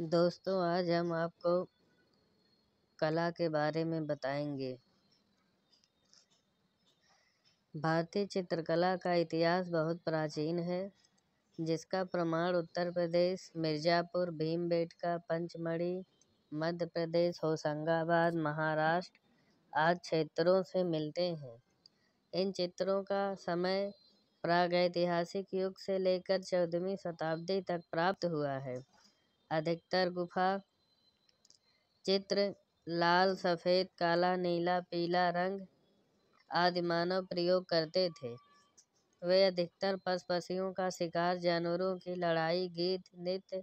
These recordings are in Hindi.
दोस्तों आज हम आपको कला के बारे में बताएंगे भारतीय चित्रकला का इतिहास बहुत प्राचीन है जिसका प्रमाण उत्तर प्रदेश मिर्ज़ापुर भीमबेटका पंचमढ़ी मध्य प्रदेश होशंगाबाद महाराष्ट्र आदि क्षेत्रों से मिलते हैं इन चित्रों का समय प्रागैतिहासिक युग से लेकर चौदहवीं शताब्दी तक प्राप्त हुआ है अधिकतर गुफा चित्र लाल सफेद काला नीला पीला रंग आदि मानव प्रयोग करते थे वे अधिकतर पशुपक्षियों का शिकार जानवरों की लड़ाई गीत नृत्य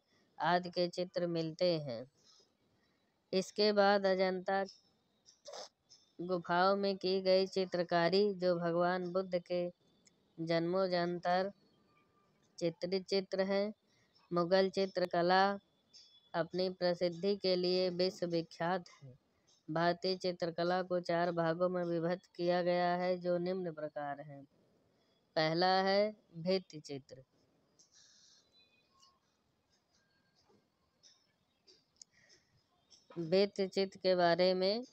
आदि के चित्र मिलते हैं इसके बाद अजंता गुफाओं में की गई चित्रकारी जो भगवान बुद्ध के जन्मों जंतर चित्रित चित्र हैं मुगल चित्रकला अपनी प्रसिद्धि के लिए विश्वविख्यात है भारतीय चित्रकला को चार भागों में विभक्त किया गया है जो निम्न प्रकार हैं पहला है भित्ति चित्र भित्ति चित्र के बारे में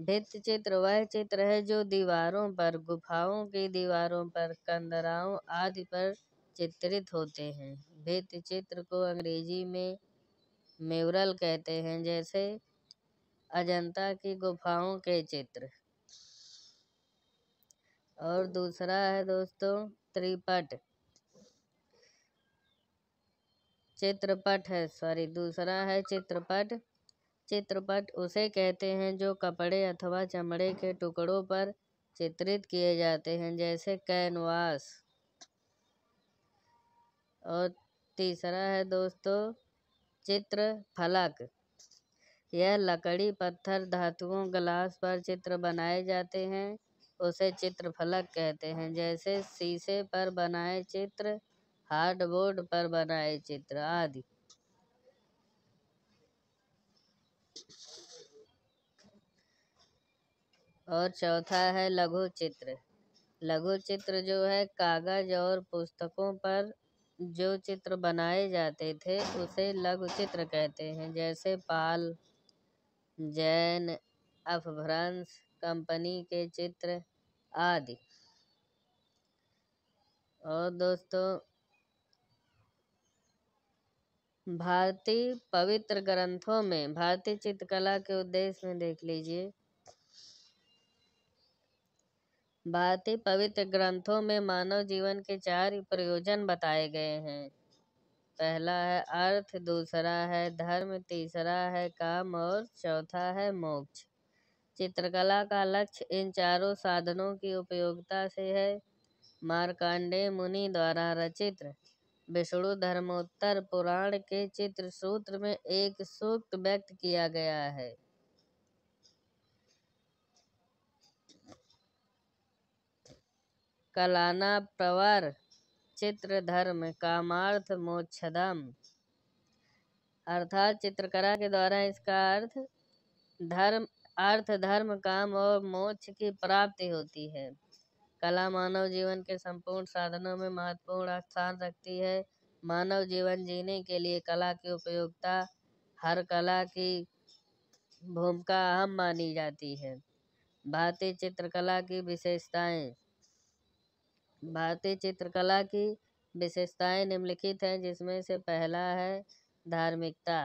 भित्ति चित्र वह चित्र है जो दीवारों पर गुफाओं की दीवारों पर कंदराओं आदि पर चित्रित होते हैं भित्ति चित्र को अंग्रेजी में म्यूरल कहते हैं जैसे अजंता की गुफाओं के चित्र और दूसरा है दोस्तों त्रिपट चित्रपट है सॉरी दूसरा है चित्रपट चित्रपट उसे कहते हैं जो कपड़े अथवा चमड़े के टुकड़ों पर चित्रित किए जाते हैं जैसे कैनवास और तीसरा है दोस्तों चित्र फलक यह लकड़ी पत्थर धातुओं ग्लास पर चित्र बनाए जाते हैं उसे चित्र फलक कहते हैं जैसे शीशे पर बनाए चित्र हार्डबोर्ड पर बनाए चित्र आदि और चौथा है लघु चित्र लघु चित्र जो है कागज और पुस्तकों पर जो चित्र बनाए जाते थे उसे लघु चित्र कहते हैं जैसे पाल जैन अपभ्रंश कंपनी के चित्र आदि और दोस्तों भारतीय पवित्र ग्रंथों में भारतीय चित्रकला के उद्देश्य में देख लीजिए भारतीय पवित्र ग्रंथों में मानव जीवन के चार प्रयोजन बताए गए हैं पहला है अर्थ दूसरा है धर्म तीसरा है काम और चौथा है मोक्ष चित्रकला का लक्ष्य इन चारों साधनों की उपयोगिता से है मारकांडे मुनि द्वारा रचित विष्णु धर्मोत्तर पुराण के चित्र सूत्र में एक सूक्त व्यक्त किया गया है कलाना प्रवर चित्र धर्म कामार्थ मोक्षदम अर्थात चित्रकला के द्वारा इसका अर्थ धर्म अर्थ धर्म काम और मोक्ष की प्राप्ति होती है कला मानव जीवन के संपूर्ण साधनों में महत्वपूर्ण स्थान रखती है मानव जीवन जीने के लिए कला की उपयोगिता हर कला की भूमिका अहम मानी जाती है भारतीय चित्रकला की विशेषताएं भारतीय चित्रकला की विशेषताएं निम्नलिखित हैं जिसमें से पहला है धार्मिकता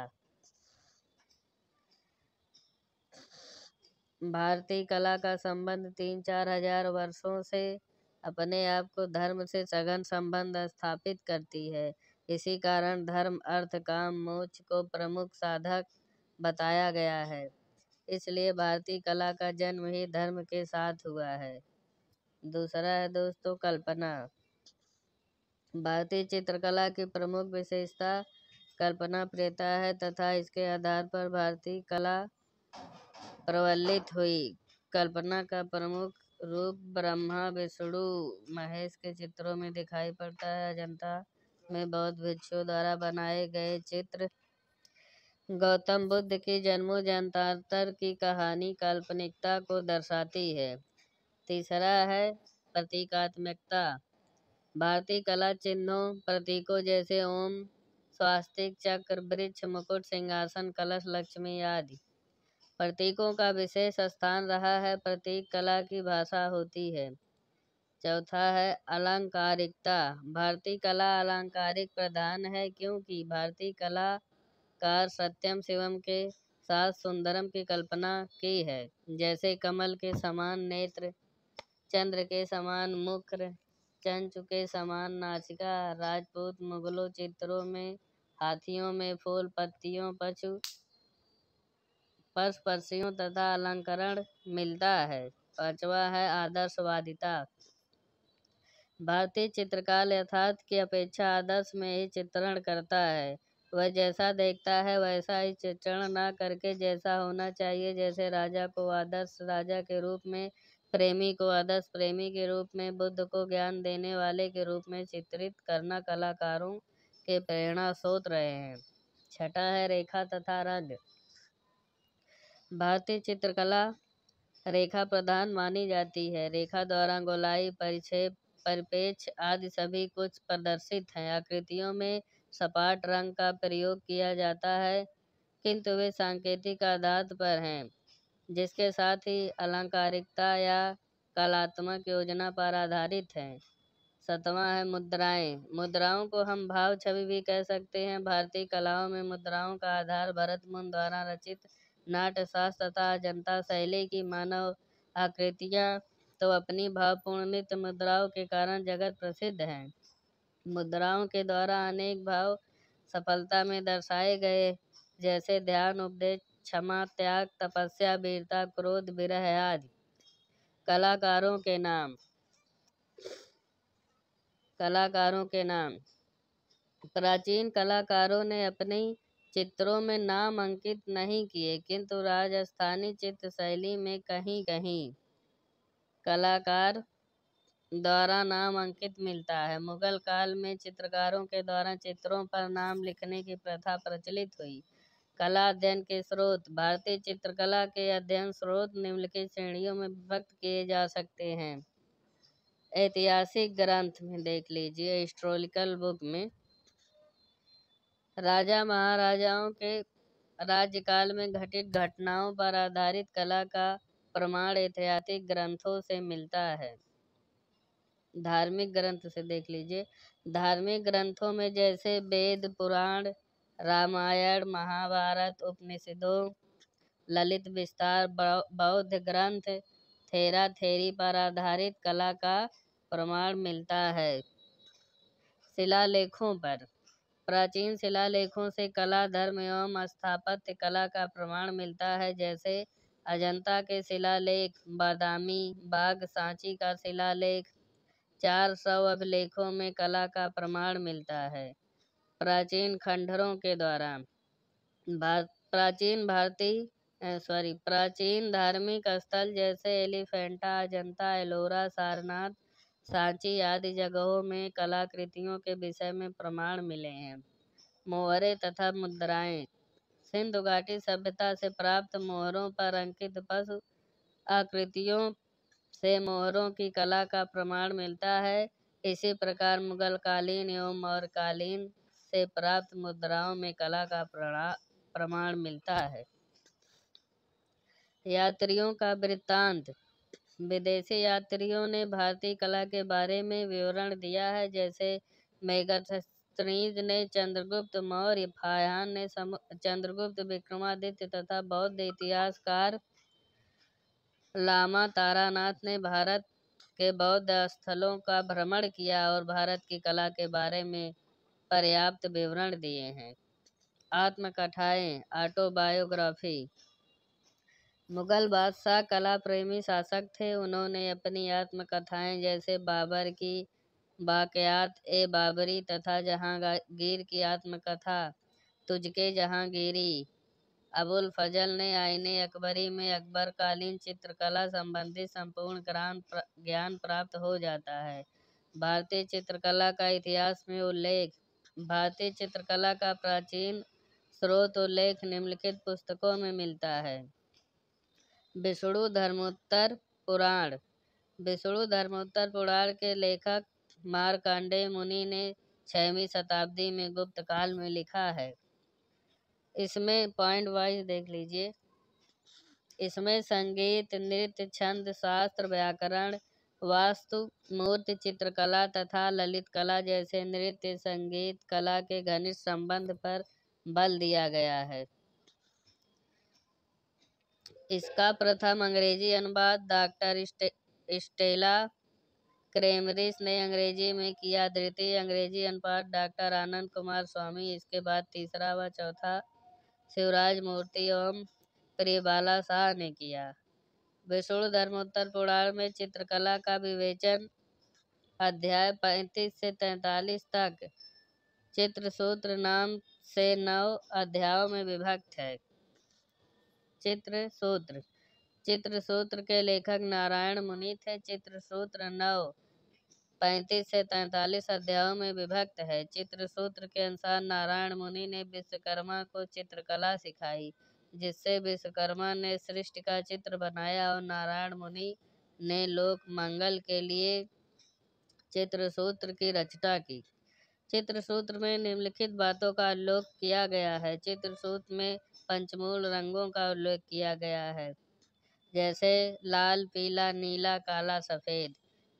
भारतीय कला का संबंध तीन चार हजार वर्षों से अपने आप को धर्म से सघन संबंध स्थापित करती है इसी कारण धर्म अर्थ काम मोक्ष को प्रमुख साधक बताया गया है इसलिए भारतीय कला का जन्म ही धर्म के साथ हुआ है दूसरा है दोस्तों कल्पना भारतीय चित्रकला की प्रमुख विशेषता कल्पना प्रियता है तथा इसके आधार पर भारतीय कला प्रवलित हुई कल्पना का प्रमुख रूप ब्रह्मा विष्णु महेश के चित्रों में दिखाई पड़ता है अजंता में बौद्ध भिक्षु द्वारा बनाए गए चित्र गौतम बुद्ध की जन्मो जन्तांतर की कहानी काल्पनिकता को दर्शाती है तीसरा है प्रतीकात्मकता भारतीय कला चिन्हों प्रतीकों जैसे ओम स्वास्तिक चक्र वृक्ष मुकुट सिंहासन कलश लक्ष्मी आदि प्रतीकों का विशेष स्थान रहा है प्रतीक कला की भाषा होती है चौथा है अलंकारिकता भारतीय कला अलंकारिक प्रधान है क्योंकि भारतीय कलाकार सत्यम शिवम के साथ सुंदरम की कल्पना की है जैसे कमल के समान नेत्र चंद्र के समान मुखर चंच के समान नाचिका राजपूत मुगलों चित्रों में हाथियों में फूल पत्तियों पशु पर्श पर्शियों तथा अलंकरण मिलता है पांचवा है आदर्शवादिता भारतीय चित्रकार यथार्थ की अपेक्षा आदर्श में ही चित्रण करता है वह जैसा देखता है वैसा ही चित्रण न करके जैसा होना चाहिए जैसे राजा को आदर्श राजा के रूप में प्रेमी को आदर्श प्रेमी के रूप में बुद्ध को ज्ञान देने वाले के रूप में चित्रित करना कलाकारों के प्रेरणा स्रोत रहे हैं छठा है रेखा तथा रंग भारतीय चित्रकला रेखा प्रधान मानी जाती है रेखा द्वारा गोलाई परिच्छेद परिपेक्ष आदि सभी कुछ प्रदर्शित हैं आकृतियों में सपाट रंग का प्रयोग किया जाता है किंतु वे सांकेतिक आधार पर हैं जिसके साथ ही अलंकारिकता या कलात्मक योजना पर आधारित है सतवां है मुद्राएं मुद्राओं को हम भाव छवि भी कह सकते हैं भारतीय कलाओं में मुद्राओं का आधार भरत मुन द्वारा रचित नाट्यशास्त्र तथा जनता शैली की मानव आकृतियाँ तो अपनी भावपूर्णित मुद्राओं के कारण जगत प्रसिद्ध है मुद्राओं के द्वारा अनेक भाव सफलता में दर्शाए गए जैसे ध्यान उपदेश क्षमा त्याग तपस्या वीरता क्रोध विरह आदि कलाकारों के नाम कलाकारों के नाम प्राचीन कलाकारों ने अपने चित्रों में नाम अंकित नहीं किए किंतु राजस्थानी चित्र शैली में कहीं कहीं कलाकार द्वारा नाम अंकित मिलता है मुगल काल में चित्रकारों के द्वारा चित्रों पर नाम लिखने की प्रथा प्रचलित हुई कला अध्ययन के स्रोत भारतीय चित्रकला के अध्ययन स्रोत निम्नलिखित श्रेणियों में विभक्त किए जा सकते हैं ऐतिहासिक ग्रंथ में देख लीजिए हिस्टोरिकल बुक में राजा महाराजाओं के राज्यकाल में घटित घटनाओं पर आधारित कला का प्रमाण ऐतिहासिक ग्रंथों से मिलता है धार्मिक ग्रंथ से देख लीजिए धार्मिक ग्रंथों में जैसे वेद पुराण रामायण महाभारत उपनिषदों ललित विस्तार बौद्ध ग्रंथ थेरा थेरी पर आधारित कला का प्रमाण मिलता है शिलालेखों पर प्राचीन शिलालेखों से कला धर्म एवं स्थापत्य कला का प्रमाण मिलता है जैसे अजंता के शिलालेख बादामी बाघ सांची का शिलालेख चार सौ अभिलेखों में कला का प्रमाण मिलता है प्राचीन खंडरों के द्वारा भारत प्राचीन भारतीय सॉरी प्राचीन धार्मिक स्थल जैसे एलिफेंटा अजंता एलोरा सारनाथ सांची आदि जगहों में कलाकृतियों के विषय में प्रमाण मिले हैं मोहरे तथा मुद्राएं सिंधु घाटी सभ्यता से प्राप्त मोहरों पर अंकित पशु आकृतियों से मोहरों की कला का प्रमाण मिलता है इसी प्रकार मुगल कालीन एवं मौर्यकालीन से प्राप्त मुद्राओं में कला का प्रमाण मिलता है यात्रियों का वृत्तांत विदेशी यात्रियों ने भारतीय कला के बारे में विवरण दिया है जैसे मेगास्थनीज ने चंद्रगुप्त मौर्य फायहान ने चंद्रगुप्त विक्रमादित्य तथा बौद्ध इतिहासकार लामा तारानाथ ने भारत के बौद्ध स्थलों का भ्रमण किया और भारत की कला के बारे में पर्याप्त विवरण दिए हैं आत्मकथाएं ऑटोबायोग्राफी मुगल बादशाह कला प्रेमी शासक थे उन्होंने अपनी आत्मकथाएं जैसे बाबर की बाक़यात ए बाबरी तथा जहांगीर की आत्मकथा तुझके जहांगीरी अबुल फजल ने आईने अकबरी में अकबर कालीन चित्रकला संबंधी संपूर्ण ज्ञान ज्ञान प्राप्त हो जाता है भारतीय चित्रकला का इतिहास में उल्लेख भारतीय चित्रकला का प्राचीन स्रोत उल्लेख निम्नलिखित पुस्तकों में मिलता है विष्णु धर्मोत्तर पुराण विष्णु धर्मोत्तर पुराण के लेखक मारकांडे मुनि ने छवीं शताब्दी में गुप्त काल में लिखा है इसमें पॉइंट वाइज देख लीजिए इसमें संगीत नृत्य छंद शास्त्र व्याकरण वास्तु मूर्ति चित्रकला तथा ललित कला जैसे नृत्य संगीत कला के घनिष्ठ संबंध पर बल दिया गया है इसका प्रथम अंग्रेजी अनुवाद डॉक्टर स्टे, स्टेला क्रेमरिस ने अंग्रेजी में किया द्वितीय अंग्रेजी अनुवाद डॉक्टर आनंद कुमार स्वामी इसके बाद तीसरा व चौथा शिवराज मूर्ति एवं प्रियबाला शाह ने किया विष्णु धर्मोत्तर पुराण में चित्रकला का विवेचन अध्याय पैंतीस से तैतालीस तक चित्र सूत्र नाम से नौ अध्यायों में विभक्त है चित्र सूत्र चित्र सूत्र के लेखक नारायण मुनि थे चित्र सूत्र नौ पैंतीस से तैतालीस अध्यायों में विभक्त है चित्र सूत्र के अनुसार नारायण मुनि ने विश्वकर्मा को चित्रकला सिखाई जिससे विश्वकर्मा ने सृष्टि का चित्र बनाया और नारायण मुनि ने लोक मंगल के लिए चित्र सूत्र की रचना की चित्र सूत्र में निम्नलिखित बातों का उल्लेख किया गया है चित्र सूत्र में पंचमूल रंगों का उल्लेख किया गया है जैसे लाल पीला नीला काला सफ़ेद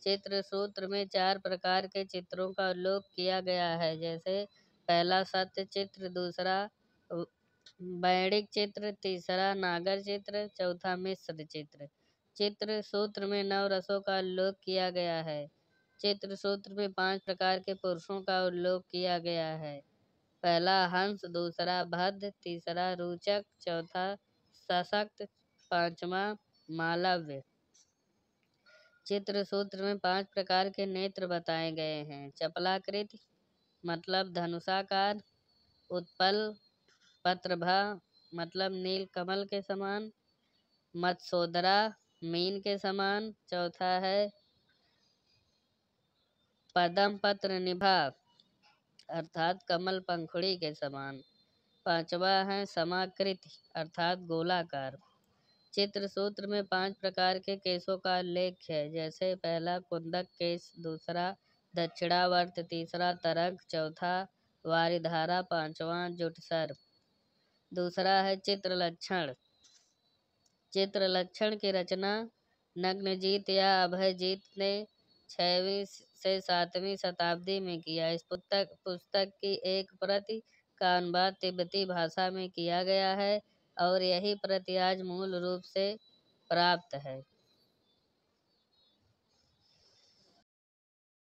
चित्र सूत्र में चार प्रकार के चित्रों का उल्लेख किया गया है जैसे पहला सत्य चित्र दूसरा बैडिक चित्र तीसरा नागर चित्र चौथा मिश्र चित्र चित्र सूत्र में नव रसों का उल्लेख किया गया है चित्र सूत्र में पांच प्रकार के पुरुषों का उल्लेख किया गया है पहला हंस दूसरा भद्र तीसरा रोचक चौथा सशक्त पांचवा मालव्य चित्र सूत्र में पांच प्रकार के नेत्र बताए गए हैं चपलाकृत मतलब धनुषाकार उत्पल पत्र भा मतलब नील कमल के समान मत्सोदरा मीन के समान चौथा है पदम पत्र निभा अर्थात कमल पंखुड़ी के समान पांचवा है समाकृत अर्थात गोलाकार चित्र सूत्र में पांच प्रकार के केसों का लेख है जैसे पहला कुंदक केस दूसरा दक्षिणावर्त तीसरा तरंग चौथा वारिधारा पांचवा जुटसर दूसरा है चित्र लक्षण चित्र लक्षण की रचना नग्नजीत या अभयजीत ने छवी से सातवीं शताब्दी में किया इस पुस्तक पुस्तक की एक प्रति का अनुवाद तिब्बती भाषा में किया गया है और यही प्रति आज मूल रूप से प्राप्त है